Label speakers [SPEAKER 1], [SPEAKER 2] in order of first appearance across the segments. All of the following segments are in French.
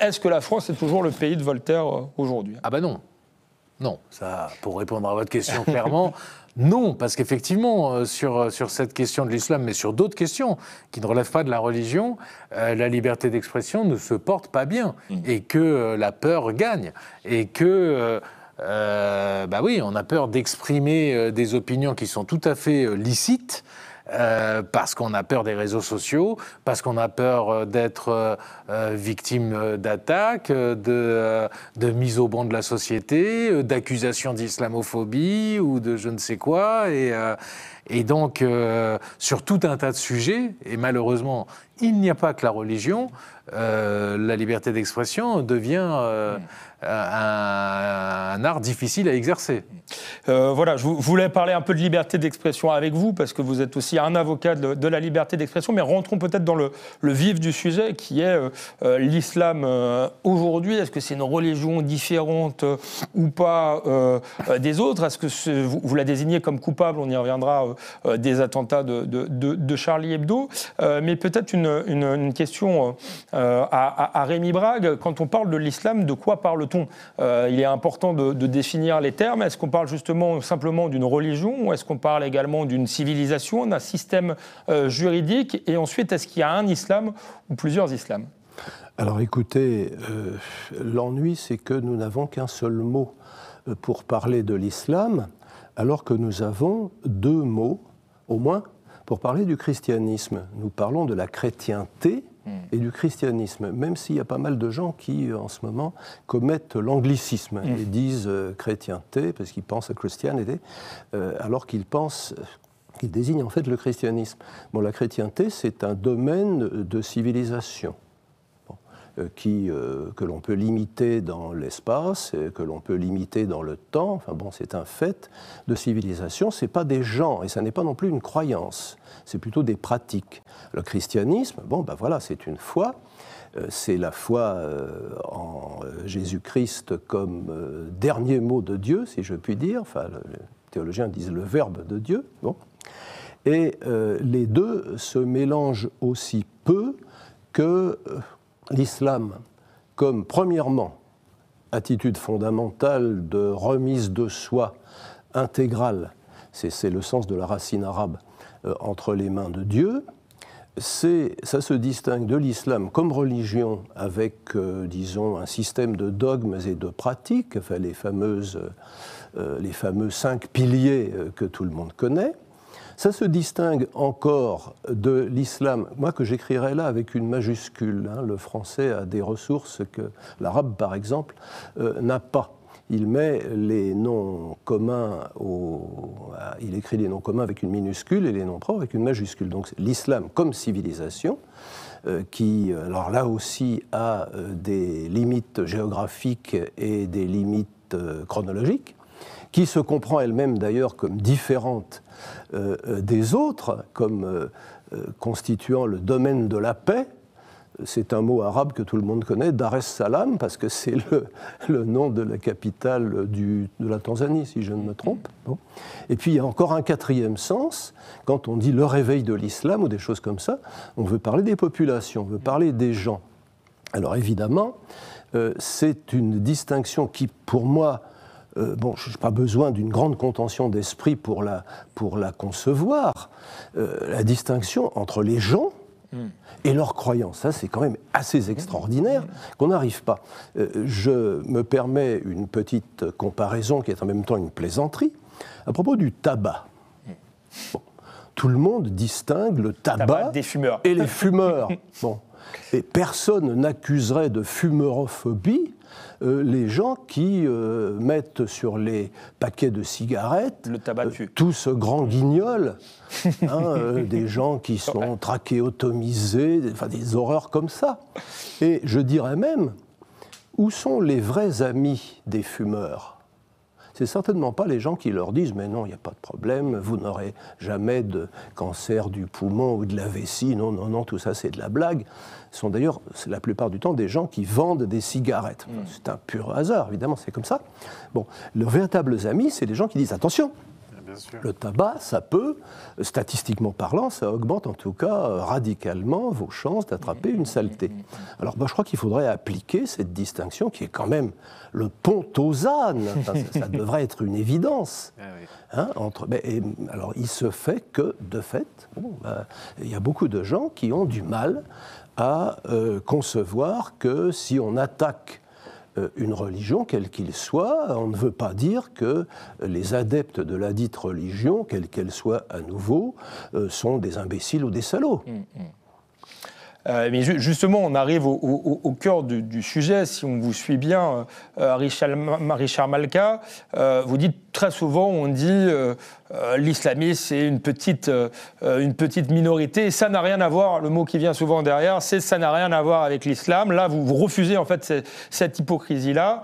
[SPEAKER 1] est-ce que la France est toujours le pays de Voltaire euh, aujourd'hui Ah ben non. Non, ça, pour répondre à votre question clairement, non, parce qu'effectivement, euh, sur, euh, sur cette question de l'islam, mais sur d'autres questions qui ne relèvent pas de la religion, la liberté d'expression ne se porte pas bien mm. et que la peur gagne et que. bah oui, on a peur d'exprimer des opinions qui sont tout à fait licites, euh, parce qu'on a peur des réseaux sociaux, parce qu'on a peur euh, d'être euh, victime d'attaques, de, mise au bon de la société, d'accusations d'islamophobie ou de je ne sais quoi. Et, et donc, euh, sur tout un tas de sujets, et malheureusement, il n'y a pas que la religion, euh, la liberté
[SPEAKER 2] d'expression devient euh, un, art difficile à exercer. voilà, je voulais parler un peu de liberté d'expression avec vous, parce que vous êtes aussi un avocat de, la liberté d'expression, mais rentrons peut-être dans le, vif du sujet, qui est l'islam aujourd'hui. Est-ce que c'est une religion différente ou pas des autres Est-ce que vous, la désignez comme coupable On y reviendra euh, des attentats de, Charlie Hebdo. Euh, mais peut-être une, question euh, à, Rémi Brague. Quand on parle de l'islam, de quoi parle-t-on Il est important de, définir les termes. Est-ce qu'on parle justement simplement d'une religion ou est-ce qu'on parle également d'une civilisation, d'un système juridique Et ensuite, est-ce qu'il y a un islam ou plusieurs islams
[SPEAKER 3] alors écoutez, l'ennui c'est que nous n'avons qu'un seul mot pour parler de l'islam, alors que nous avons deux mots, au moins, pour parler du christianisme. Nous parlons de la chrétienté hmm. et du christianisme, même s'il y a pas mal de gens qui, euh, en ce moment, commettent l'anglicisme hmm. et disent euh, chrétienté, parce qu'ils pensent à christianité, euh, alors qu'ils pensent qu'ils désignent en fait le christianisme. Bon, la chrétienté, c'est un domaine de civilisation. Euh, qui, euh, que l'on peut limiter dans l'espace, que l'on peut limiter dans le temps. Enfin bon, c'est un fait de civilisation. C'est pas des gens et ça n'est pas non plus une croyance. C'est plutôt des pratiques. Le christianisme, bon ben voilà, c'est une foi. Euh, c'est la foi en Jésus-Christ comme dernier mot de Dieu, si je puis dire. Enfin, les théologiens disent le Verbe de Dieu. Bon. Et les deux se mélangent aussi peu que l'islam comme, premièrement, attitude fondamentale de remise de soi intégrale, c'est le sens de la racine arabe, euh, entre les mains de Dieu, C'est ça se distingue de l'islam comme religion avec, euh, disons, un système de dogmes et de pratiques, enfin, les, fameuses, euh, les fameux cinq piliers que tout le monde connaît, ça se distingue encore de l'islam, moi que j'écrirais là avec une majuscule. Hein. le français a des ressources que l'arabe, par exemple, euh, n'a pas. Il met les noms communs au... Euh, il écrit les noms communs avec une minuscule et les noms propres avec une majuscule. Donc l'islam comme civilisation, euh, qui, alors là aussi, a des limites géographiques et des limites chronologiques, qui se comprend elle-même d'ailleurs comme différente euh, euh, des autres, comme euh, constituant le domaine de la paix. C'est un mot arabe que tout le monde connaît, Dar es Salaam, parce que c'est le, nom de la capitale de la Tanzanie, si je ne me trompe. Et puis il y a encore un quatrième sens, quand on dit le réveil de l'islam ou des choses comme ça, on veut parler des populations, on veut parler des gens. Alors évidemment, c'est une distinction qui, pour moi, euh, bon, je n'ai pas besoin d'une grande contention d'esprit pour la, concevoir. Euh, la distinction entre les gens hmm. et leurs croyances. Ça, c'est quand même assez extraordinaire hmm. qu'on n'arrive pas. Euh, je me permets une petite comparaison qui est en même temps une plaisanterie. À propos du tabac.
[SPEAKER 2] Hmm.
[SPEAKER 3] tout le monde distingue le
[SPEAKER 2] tabac, et les fumeurs.
[SPEAKER 3] bon. Et personne n'accuserait de fumeurophobie euh, les gens qui euh, mettent sur les paquets de cigarettes le tabac euh, tout ce grand guignol, hein, des gens qui sont trachéotomisés, des, des horreurs comme ça. Et je dirais même, où sont les vrais amis des fumeurs c'est certainement pas les gens qui leur disent mais non, il n'y a pas de problème, vous n'aurez jamais de cancer du poumon ou de la vessie, non, non, non, tout ça c'est de la blague. Ce sont d'ailleurs la plupart du temps des gens qui vendent des cigarettes. Mm. C'est un pur hasard, évidemment, c'est comme ça. Bon, leurs véritables amis, c'est des gens qui disent attention, le tabac, ça peut, statistiquement parlant, ça augmente en tout cas euh, radicalement vos chances d'attraper une saleté. Alors bah, je crois qu'il faudrait appliquer cette distinction qui est quand même le pont aux ânes. ça, devrait être une évidence. Ah hein, alors il se fait que, de fait, bah, il y a beaucoup de gens qui ont du mal à euh, concevoir que si on attaque euh, une religion, quelle qu'il soit, on ne veut pas dire que les adeptes de la dite religion, quelle qu'elle soit à nouveau, euh, sont des imbéciles ou des
[SPEAKER 2] salauds. Mm, mm. Euh, mais justement, on arrive au, cœur du, sujet. Si on vous suit bien, euh, euh Richard, euh, vous dites très souvent, on dit l'islamisme, c'est une petite, une petite minorité. ça n'a rien à voir, le mot qui vient souvent derrière, c'est ça n'a rien à voir avec l'islam. Là, vous, refusez en fait cette, hypocrisie-là.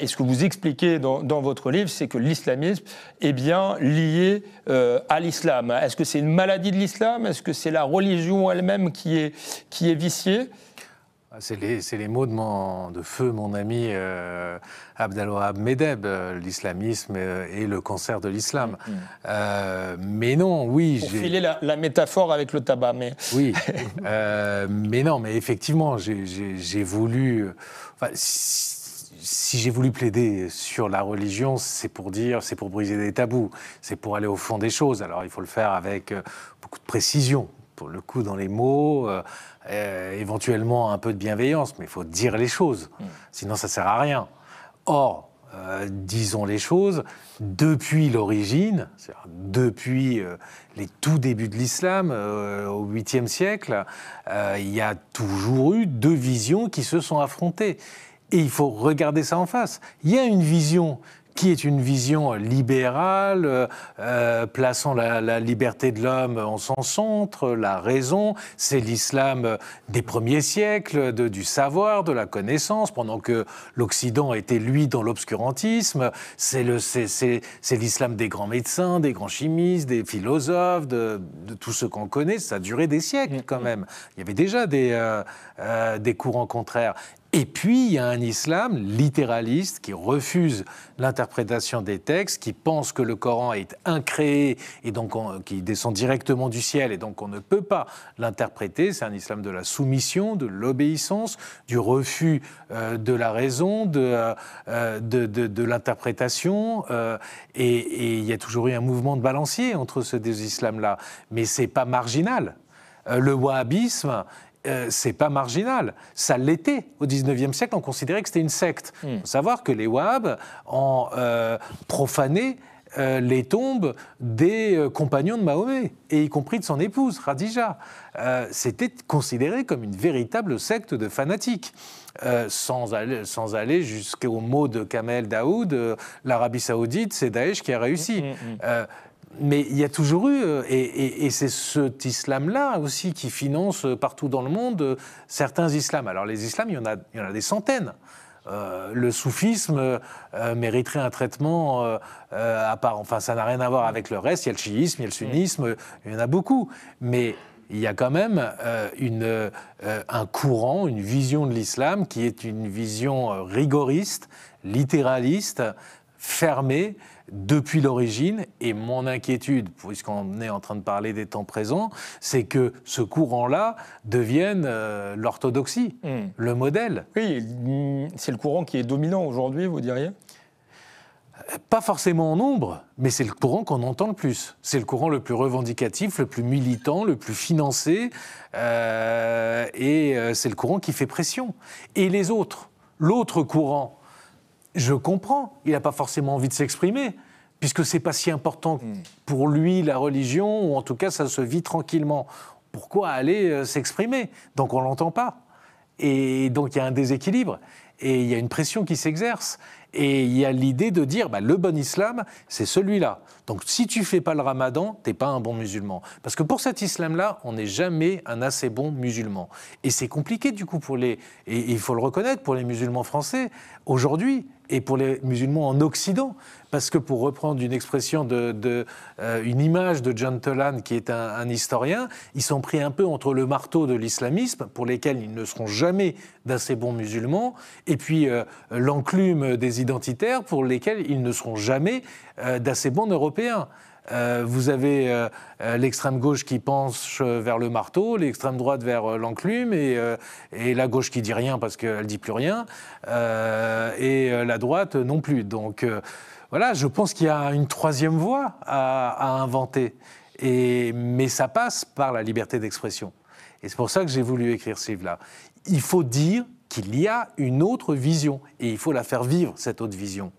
[SPEAKER 2] et ce que vous expliquez dans, dans votre livre, c'est que l'islamisme est bien lié à l'islam. Est-ce que c'est une maladie de l'islam Est-ce que c'est la religion elle-même qui est qui est vicié ah, c'est les, mots de,
[SPEAKER 1] de, feu, mon ami euh, abmedeb Medeb, euh, l'islamisme euh, et le cancer de l'islam. Mm, mm. Euh, mais non, oui. Pour filer la, métaphore avec le tabac, mais. Oui. mais non, mais effectivement, j'ai voulu. si j'ai voulu plaider sur la religion, c'est pour dire, c'est pour briser des tabous, c'est pour aller au fond des choses. Alors il faut le faire avec beaucoup de précision, pour le coup dans les mots, euh, éventuellement un peu de bienveillance, mais il faut dire les choses, mm. sinon ça sert à rien. Or, euh, disons les choses, depuis l'origine, depuis euh, les tout débuts de l'islam, au 8e siècle, il y a toujours eu deux visions qui se sont affrontées. Et il faut regarder ça en face. Il y a une vision qui est une vision euh, libérale, euh, euh, plaçant la, liberté de l'homme en son centre, la raison. C'est l'islam des premiers siècles, du savoir, de la connaissance, pendant que l'Occident était, lui, dans l'obscurantisme. C'est l'islam des grands médecins, des grands chimistes, des philosophes, de, tout ce qu'on connaît. Ça a duré des siècles, mm, quand mm. même. Il y avait déjà des courants contraires. Et puis, il y a un islam littéraliste qui refuse l'interprétation des textes, qui pense que le Coran est incréé et donc qui descend directement du ciel et donc on ne peut pas l'interpréter. C'est un islam de la soumission, de l'obéissance, du refus euh, de la raison, de, euh, de, l'interprétation. Euh, et, il y a toujours eu un mouvement de balancier entre ces deux islams-là. Mais c'est pas marginal le wahhabisme euh, c'est pas marginal. Ça l'était. Au 19e siècle, on considérait que c'était une secte. Hmm. savoir que les Wahhabs ont euh, profané euh, les tombes des compagnons de Mahomet, et y compris de son épouse, Radija. c'était considéré comme une véritable secte de fanatiques. sans aller, sans aller jusqu'au mot de Kamel Daoud, l'Arabie saoudite, c'est Daesh qui a réussi. Hmm, hmm, mais il y a toujours eu, euh, et, c'est cet islam-là aussi qui finance euh, partout dans le monde euh, certains islams. Alors les islams, il y en a, il y en a des centaines. le soufisme mériterait un traitement à part. Enfin, ça n'a rien à voir avec le reste. Il y a le chiisme, il y a le sunnisme, il y en a beaucoup. Mais il y a quand même une, un courant, une vision de l'islam qui est une vision rigoriste, littéraliste, fermé depuis l'origine. Et mon inquiétude, puisqu'on est en train de parler des temps présents, c'est que ce courant-là devienne euh, l'orthodoxie, hmm. le modèle. Oui, hmm, c'est le courant qui est dominant aujourd'hui, vous diriez pas forcément en nombre, mais c'est le courant qu'on entend le plus. C'est le courant le plus revendicatif, le plus militant, le plus financé, euh, et euh, c'est le courant qui fait pression. Et les autres, l'autre courant je comprends, il n'a pas forcément envie de s'exprimer, puisque c'est pas si important hmm. pour lui la religion, ou en tout cas ça se vit tranquillement. Pourquoi aller euh, s'exprimer Donc on l'entend pas. Et donc il y a un déséquilibre, et il y a une pression qui s'exerce. Et il y a l'idée de dire, bah, le bon islam, c'est celui-là. Donc si tu fais pas le ramadan, t'es pas un bon musulman. Parce que pour cet islam-là, on n'est jamais un assez bon musulman. Et c'est compliqué du coup pour les, et il faut le reconnaître, pour les musulmans français aujourd'hui et pour les musulmans en Occident. Parce que pour reprendre une expression de, euh, une image de John Tolan, qui est un, historien, ils sont pris un peu entre le marteau de l'islamisme, pour lesquels ils ne seront jamais d'assez bons musulmans, et puis euh, l'enclume des identitaires pour lesquels ils ne seront jamais euh, d'assez bons Européens. Euh, vous avez euh, l'extrême gauche qui penche vers le marteau, l'extrême droite vers l'enclume, et, la gauche qui dit rien parce qu'elle dit plus rien, et la droite non plus. Donc voilà, je pense qu'il y a une troisième voie à, inventer, et, mais ça passe par la liberté d'expression. Et c'est pour ça que j'ai voulu écrire ce livre-là. Il faut dire qu'il y a une autre vision et il faut la faire vivre, cette autre vision.